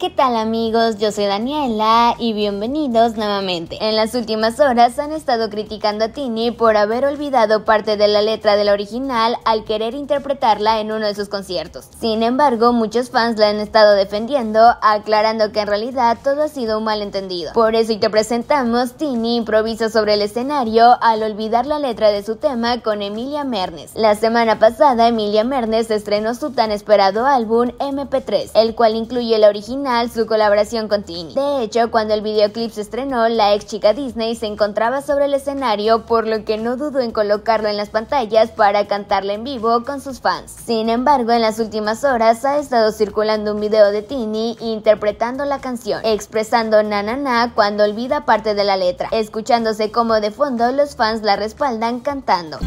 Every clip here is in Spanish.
¿Qué tal amigos? Yo soy Daniela y bienvenidos nuevamente. En las últimas horas han estado criticando a Tini por haber olvidado parte de la letra del original al querer interpretarla en uno de sus conciertos. Sin embargo, muchos fans la han estado defendiendo, aclarando que en realidad todo ha sido un malentendido. Por eso y te presentamos Tini improvisa sobre el escenario al olvidar la letra de su tema con Emilia Mernes. La semana pasada Emilia Mernes estrenó su tan esperado álbum MP3, el cual incluye la original su colaboración con Tini. De hecho, cuando el videoclip se estrenó, la ex chica Disney se encontraba sobre el escenario, por lo que no dudó en colocarlo en las pantallas para cantarla en vivo con sus fans. Sin embargo, en las últimas horas ha estado circulando un video de Tini interpretando la canción, expresando na na na cuando olvida parte de la letra, escuchándose como de fondo los fans la respaldan cantando.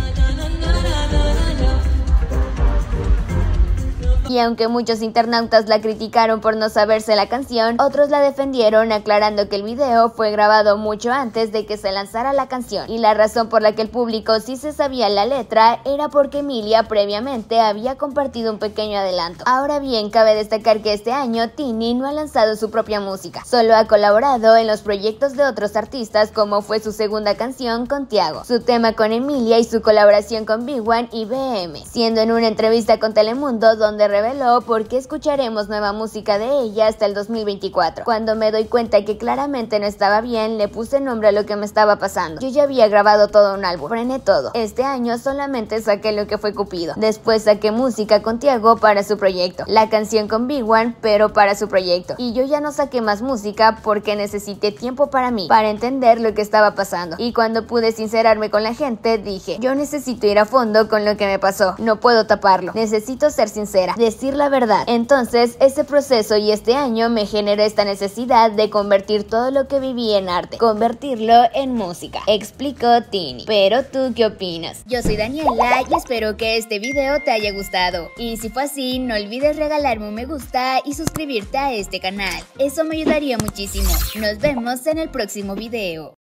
Y aunque muchos internautas la criticaron por no saberse la canción, otros la defendieron aclarando que el video fue grabado mucho antes de que se lanzara la canción. Y la razón por la que el público sí se sabía la letra era porque Emilia previamente había compartido un pequeño adelanto. Ahora bien, cabe destacar que este año Tini no ha lanzado su propia música, solo ha colaborado en los proyectos de otros artistas como fue su segunda canción con Tiago, su tema con Emilia y su colaboración con Big One y BM, siendo en una entrevista con Telemundo donde reveló porque escucharemos nueva música de ella hasta el 2024. Cuando me doy cuenta que claramente no estaba bien, le puse nombre a lo que me estaba pasando. Yo ya había grabado todo un álbum, frené todo. Este año solamente saqué lo que fue Cupido. Después saqué música con Tiago para su proyecto, la canción con Big One, pero para su proyecto. Y yo ya no saqué más música porque necesité tiempo para mí, para entender lo que estaba pasando. Y cuando pude sincerarme con la gente, dije, yo necesito ir a fondo con lo que me pasó, no puedo taparlo, necesito ser sincera decir la verdad. Entonces, este proceso y este año me generó esta necesidad de convertir todo lo que viví en arte, convertirlo en música, explicó Tini. Pero tú, ¿qué opinas? Yo soy Daniela y espero que este video te haya gustado. Y si fue así, no olvides regalarme un me gusta y suscribirte a este canal. Eso me ayudaría muchísimo. Nos vemos en el próximo video.